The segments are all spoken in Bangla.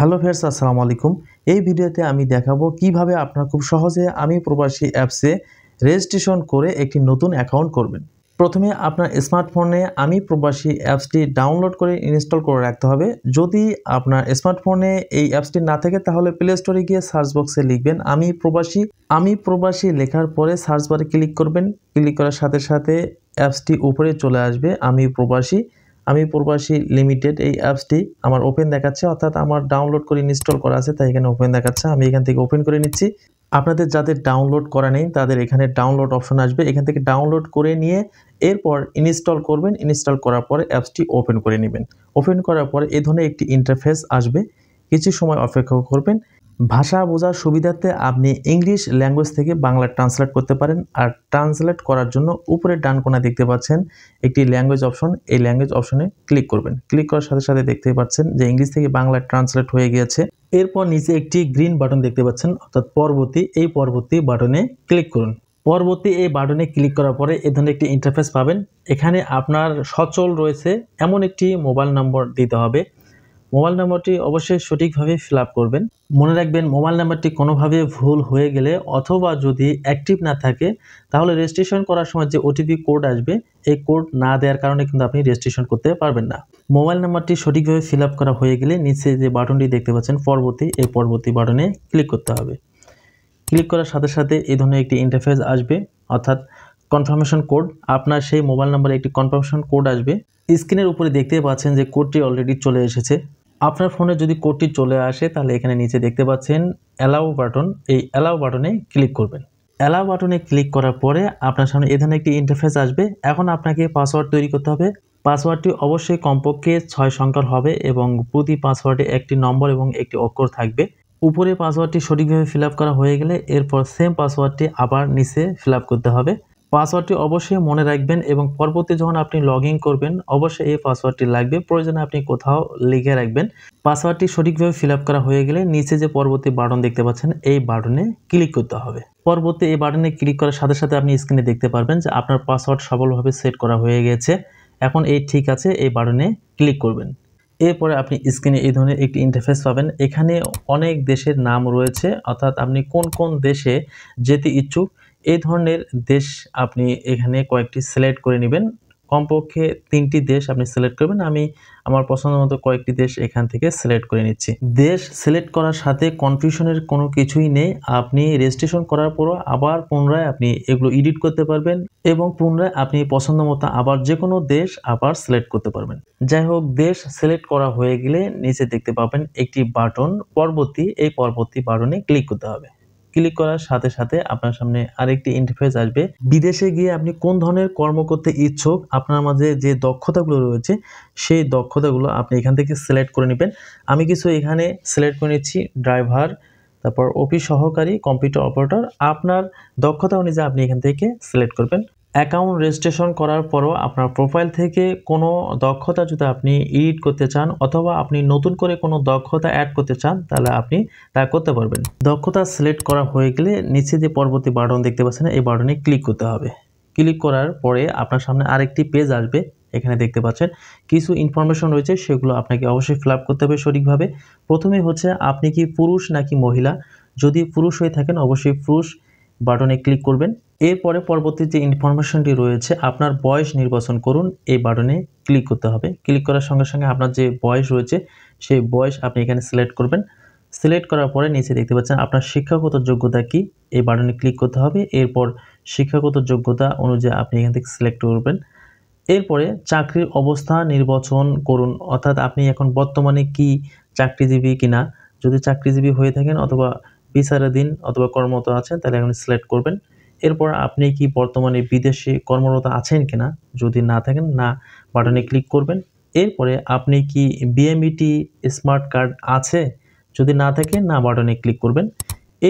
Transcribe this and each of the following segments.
হ্যালো ফ্রেন্ডস আসসালামু আলাইকুম এই ভিডিওতে আমি দেখাবো কিভাবে আপনারা খুব সহজে আমি প্রবাসী অ্যাপসে রেজিস্ট্রেশন করে একটি নতুন অ্যাকাউন্ট করবেন প্রথমে আপনার স্মার্টফোনে আমি প্রবাসী অ্যাপসটি ডাউনলোড করে ইনস্টল করে রাখতে হবে যদি আপনার স্মার্টফোনে এই অ্যাপসটি না থাকে তাহলে প্লে স্টোরে গিয়ে সার্চ বক্সে লিখবেন আমি প্রবাসী আমি প্রবাসী লেখার পরে সার্চ বারে ক্লিক করবেন ক্লিক করার সাথে সাথে অ্যাপসটি উপরে চলে আসবে আমি প্রবাসী আমি প্রবাসী লিমিটেড এই অ্যাপসটি আমার ওপেন দেখাচ্ছে অর্থাৎ আমার ডাউনলোড করে ইনস্টল করা আছে তাই এখানে ওপেন দেখাচ্ছে আমি এখান থেকে ওপেন করে নিচ্ছি আপনাদের যাদের ডাউনলোড করা নেই তাদের এখানে ডাউনলোড অপশন আসবে এখান থেকে ডাউনলোড করে নিয়ে এরপর ইনস্টল করবেন ইনস্টল করার পরে অ্যাপসটি ওপেন করে নেবেন ওপেন করার পরে এ ধরনের একটি ইন্টারফেস আসবে কিছু সময় অপেক্ষা করবেন ভাষা বোঝার সুবিধার্থে আপনি ইংলিশ ল্যাঙ্গুয়েজ থেকে বাংলা ট্রান্সলেট করতে পারেন আর ট্রান্সলেট করার জন্য উপরে ডান কোনা দেখতে পাচ্ছেন একটি ল্যাঙ্গুয়েজ অপশন এই ল্যাঙ্গুয়েজ অপশনে ক্লিক করবেন ক্লিক করার সাথে সাথে দেখতে পাচ্ছেন যে ইংলিশ থেকে বাংলা ট্রান্সলেট হয়ে গিয়েছে এরপর নিচে একটি গ্রিন বাটন দেখতে পাচ্ছেন অর্থাৎ পরবর্তী এই পরবর্তী বাটনে ক্লিক করুন পরবর্তী এই বাটনে ক্লিক করার পরে এ ধরনের একটি ইন্টারফেস পাবেন এখানে আপনার সচল রয়েছে এমন একটি মোবাইল নম্বর দিতে হবে মোবাইল নম্বরটি অবশ্যই সঠিকভাবে ফিল করবেন মনে রাখবেন মোবাইল নাম্বারটি কোনোভাবে ভুল হয়ে গেলে অথবা যদি অ্যাক্টিভ না থাকে তাহলে রেজিস্ট্রেশন করার সময় যে ওটিপি কোড আসবে এই কোড না দেওয়ার কারণে কিন্তু আপনি রেজিস্ট্রেশন করতে পারবেন না মোবাইল নাম্বারটি সঠিকভাবে ফিল করা হয়ে গেলে নিচে যে বাটনটি দেখতে পাচ্ছেন পরবর্তী এই পরবর্তী বাটনে ক্লিক করতে হবে ক্লিক করার সাথে সাথে এই ধরনের একটি ইন্টারফেস আসবে অর্থাৎ কনফার্মেশন কোড আপনার সেই মোবাইল নাম্বারে একটি কনফার্মেশন কোড আসবে স্ক্রিনের উপরে দেখতে পাচ্ছেন যে কোডটি অলরেডি চলে এসেছে আপনার ফোনে যদি কোডটি চলে আসে তাহলে এখানে নিচে দেখতে পাচ্ছেন অ্যালাউ বাটন এই অ্যালাউ বাটনে ক্লিক করবেন অ্যালাউ বাটনে ক্লিক করার পরে আপনার সামনে এখানে একটি ইন্টারফেস আসবে এখন আপনাকে পাসওয়ার্ড তৈরি করতে হবে পাসওয়ার্ডটি অবশ্যই কমপক্ষে ছয় সংখ্যার হবে এবং প্রতি পাসওয়ার্ডে একটি নম্বর এবং একটি অক্ষর থাকবে উপরে পাসওয়ার্ডটি সঠিকভাবে ফিল করা হয়ে গেলে এরপর সেম পাসওয়ার্ডটি আবার নিচে ফিল করতে হবে পাসওয়ার্ডটি অবশ্যই মনে রাখবেন এবং পরবর্তী যখন আপনি লগ করবেন অবশ্যই এই পাসওয়ার্ডটি লাগবে প্রয়োজনে আপনি কোথাও লিখে রাখবেন পাসওয়ার্ডটি সঠিকভাবে ফিল করা হয়ে গেলে নিচে যে পরবর্তী বাটন দেখতে পাচ্ছেন এই বাটনে ক্লিক করতে হবে পরবর্তী এই বাটনে ক্লিক করার সাথে সাথে আপনি স্ক্রিনে দেখতে পারবেন যে আপনার পাসওয়ার্ড সফলভাবে সেট করা হয়ে গেছে এখন এই ঠিক আছে এই বাটনে ক্লিক করবেন এরপরে আপনি স্ক্রিনে এই ধরনের একটি ইন্টারফেস পাবেন এখানে অনেক দেশের নাম রয়েছে অর্থাৎ আপনি কোন কোন দেশে যেতে ইচ্ছুক এই ধরনের দেশ আপনি এখানে কয়েকটি সিলেক্ট করে নেবেন কমপক্ষে তিনটি দেশ আপনি সিলেক্ট করবেন আমি আমার পছন্দ মতো কয়েকটি দেশ এখান থেকে সিলেক্ট করে নিচ্ছি দেশ সিলেক্ট করার সাথে কনফিউশনের কোনো কিছুই নেই আপনি রেজিস্ট্রেশন করার পরও আবার পুনরায় আপনি এগুলো এডিট করতে পারবেন এবং পুনরায় আপনি পছন্দ মতো আবার যে কোনো দেশ আবার সিলেক্ট করতে পারবেন যাই হোক দেশ সিলেক্ট করা হয়ে গেলে নিচে দেখতে পাবেন একটি বাটন পরবর্তী এই পরবর্তী বাটনে ক্লিক করতে হবে ক্লিক করার সাথে সাথে আপনার সামনে আরেকটি ইন্টারফেস আসবে বিদেশে গিয়ে আপনি কোন ধরনের কর্ম করতে ইচ্ছুক আপনার মাঝে যে দক্ষতাগুলো রয়েছে সেই দক্ষতাগুলো আপনি এখান থেকে সিলেক্ট করে নেবেন আমি কিছু এখানে সিলেক্ট করে নিচ্ছি ড্রাইভার তারপর অফিস সহকারী কম্পিউটার অপারেটর আপনার দক্ষতা অনুযায়ী আপনি এখান থেকে সিলেক্ট করবেন অ্যাকাউন্ট রেজিস্ট্রেশন করার পরও আপনার প্রোফাইল থেকে কোনো দক্ষতা যদি আপনি এডিট করতে চান অথবা আপনি নতুন করে কোনো দক্ষতা অ্যাড করতে চান তাহলে আপনি তা করতে পারবেন দক্ষতা সিলেক্ট করা হয়ে গেলে নিচে যে পরবর্তী বাটন দেখতে পাচ্ছেন এই বাটনে ক্লিক করতে হবে ক্লিক করার পরে আপনার সামনে আরেকটি পেজ আসবে এখানে দেখতে পাচ্ছেন কিছু ইনফরমেশন রয়েছে সেগুলো আপনাকে অবশ্যই ফিল করতে হবে সঠিকভাবে প্রথমে হচ্ছে আপনি কি পুরুষ নাকি মহিলা যদি পুরুষ হয়ে থাকেন অবশ্যই পুরুষ বাটনে ক্লিক করবেন এরপরে পরবর্তী যে ইনফরমেশনটি রয়েছে আপনার বয়স নির্বাচন করুন এই বাটনে ক্লিক করতে হবে ক্লিক করার সঙ্গে সঙ্গে আপনার যে বয়স রয়েছে সেই বয়স আপনি এখানে সিলেক্ট করবেন সিলেক্ট করার পরে নিচে দেখতে পাচ্ছেন আপনার শিক্ষাগত যোগ্যতা কি এই বাটনে ক্লিক করতে হবে এরপর শিক্ষাগত যোগ্যতা অনুযায়ী আপনি এখান থেকে সিলেক্ট করবেন এরপরে চাকরির অবস্থা নির্বাচন করুন অর্থাৎ আপনি এখন বর্তমানে কি চাকরিজীবী কিনা যদি চাকরিজীবী হয়ে থাকেন অথবা বিচারাধীন অথবা কর্মরত আছেন তাহলে এখন সিলেক্ট করবেন এরপর আপনি কি বর্তমানে বিদেশে কর্মরত আছেন কিনা যদি না থাকেন না বাটনে ক্লিক করবেন এরপরে আপনি কি বিএমইটি e স্মার্ট কার্ড আছে যদি না থাকে না বাটনে ক্লিক করবেন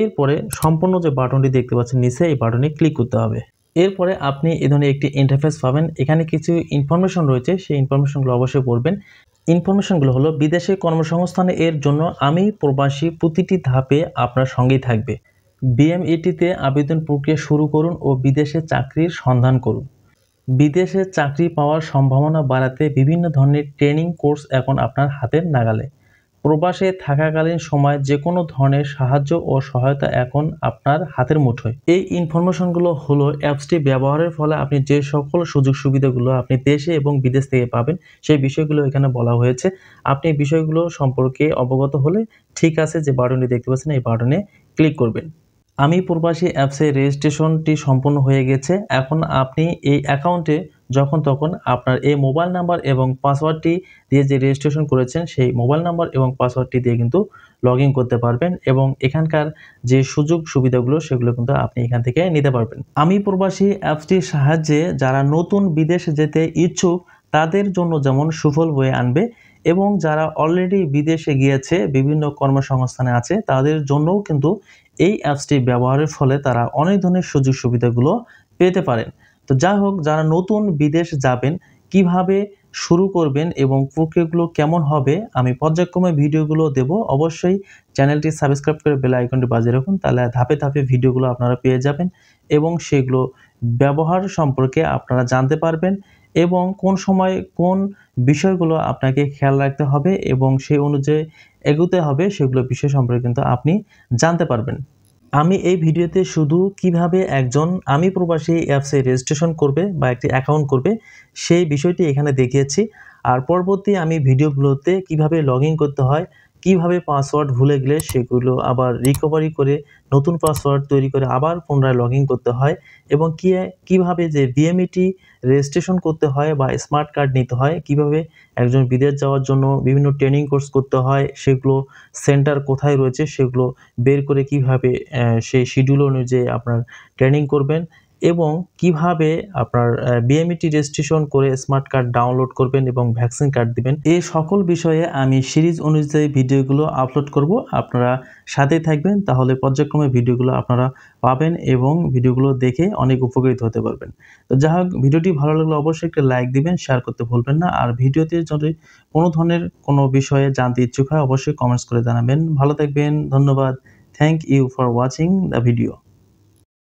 এরপরে সম্পূর্ণ যে বাটনটি দেখতে পাচ্ছেন নিচে এই বাটনে ক্লিক করতে হবে এরপরে আপনি এ ধরনের একটি ইন্টারফেস পাবেন এখানে কিছু ইনফরমেশন রয়েছে সেই ইনফরমেশনগুলো অবশ্যই পড়বেন ইনফরমেশনগুলো হলো বিদেশে কর্মসংস্থানে এর জন্য আমি প্রবাসী প্রতিটি ধাপে আপনার সঙ্গেই থাকবে বিএমইটিতে আবেদন প্রক্রিয়া শুরু করুন ও বিদেশে চাকরির সন্ধান করুন বিদেশে চাকরি পাওয়ার সম্ভাবনা বাড়াতে বিভিন্ন ধরনের ট্রেনিং কোর্স এখন আপনার হাতের নাগালে প্রবাসে থাকাকালীন সময় যে কোনো ধরনের সাহায্য ও সহায়তা এখন আপনার হাতের মুঠোয় এই ইনফরমেশনগুলো হলো অ্যাপসটি ব্যবহারের ফলে আপনি যে সকল সুযোগ সুবিধাগুলো আপনি দেশে এবং বিদেশ থেকে পাবেন সেই বিষয়গুলো এখানে বলা হয়েছে আপনি বিষয়গুলো সম্পর্কে অবগত হলে ঠিক আছে যে বাটনটি দেখতে পাচ্ছেন এই বাটনে ক্লিক করবেন আমি প্রবাসী অ্যাপসে রেজিস্ট্রেশনটি সম্পূর্ণ হয়ে গেছে এখন আপনি এই অ্যাকাউন্টে যখন তখন আপনার এই মোবাইল নাম্বার এবং পাসওয়ার্ডটি দিয়ে যে রেজিস্ট্রেশন করেছেন সেই মোবাইল নাম্বার এবং পাসওয়ার্ডটি দিয়ে কিন্তু লগ করতে পারবেন এবং এখানকার যে সুযোগ সুবিধাগুলো সেগুলো কিন্তু আপনি এখান থেকে নিতে পারবেন আমি প্রবাসী অ্যাপসটির সাহায্যে যারা নতুন বিদেশে যেতে ইচ্ছুক তাদের জন্য যেমন সুফল বয়ে আনবে এবং যারা অলরেডি বিদেশে গিয়েছে বিভিন্ন কর্মসংস্থানে আছে তাদের জন্যও কিন্তু এই অ্যাপসটি ব্যবহারের ফলে তারা অনেক ধরনের সুযোগ সুবিধাগুলো পেতে পারেন তো যাই হোক যারা নতুন বিদেশ যাবেন কিভাবে শুরু করবেন এবং প্রক্রিয়াগুলো কেমন হবে আমি পর্যায়ক্রমে ভিডিওগুলো দেব অবশ্যই চ্যানেলটি সাবস্ক্রাইব করে বেল আইকনটি বাজিয়ে রাখুন তাহলে ধাপে ধাপে ভিডিওগুলো আপনারা পেয়ে যাবেন এবং সেগুলো ব্যবহার সম্পর্কে আপনারা জানতে পারবেন এবং কোন সময় কোন বিষয়গুলো আপনাকে খেয়াল রাখতে হবে এবং সেই অনুযায়ী এগোতে হবে সেগুলো বিষয় সম্পর্কে কিন্তু আপনি জানতে পারবেন আমি এই ভিডিওতে শুধু কিভাবে একজন আমি প্রবাসী অ্যাপসে রেজিস্ট্রেশন করবে বা একটি অ্যাকাউন্ট করবে সেই বিষয়টি এখানে দেখিয়েছি আর পরবর্তী আমি ভিডিওগুলোতে কিভাবে লগ করতে হয় কিভাবে পাসওয়ার্ড ভুলে গেলে সেগুলো আবার রিকভারি করে নতুন পাসওয়ার্ড তৈরি করে আবার পুনরায় লগ করতে হয় এবং কী কীভাবে যে বিএমএটি রেজিস্ট্রেশন e করতে হয় বা স্মার্ট কার্ড নিতে হয় কিভাবে একজন বিদেশ যাওয়ার জন্য বিভিন্ন ট্রেনিং কোর্স করতে হয় সেগুলো সেন্টার কোথায় রয়েছে সেগুলো বের করে কিভাবে সেই শিডিউল অনুযায়ী আপনার ট্রেনিং করবেন এবং কিভাবে আপনার বিএমইটি রেজিস্ট্রেশন e করে স্মার্ট কার্ড ডাউনলোড করবেন এবং ভ্যাকসিন কার্ড দিবেন এই সকল বিষয়ে আমি সিরিজ অনুযায়ী ভিডিওগুলো আপলোড করব আপনারা সাথে থাকবেন তাহলে পর্যায়ক্রমে ভিডিওগুলো আপনারা পাবেন এবং ভিডিওগুলো দেখে অনেক উপকৃত হতে পারবেন তো যা হোক ভিডিওটি ভালো লাগলে অবশ্যই একটা লাইক দিবেন শেয়ার করতে ভুলবেন না আর ভিডিওতে যদি কোনো ধরনের কোনো বিষয়ে জানতে ইচ্ছুক হয় অবশ্যই কমেন্টস করে জানাবেন ভালো থাকবেন ধন্যবাদ thank you for watching the video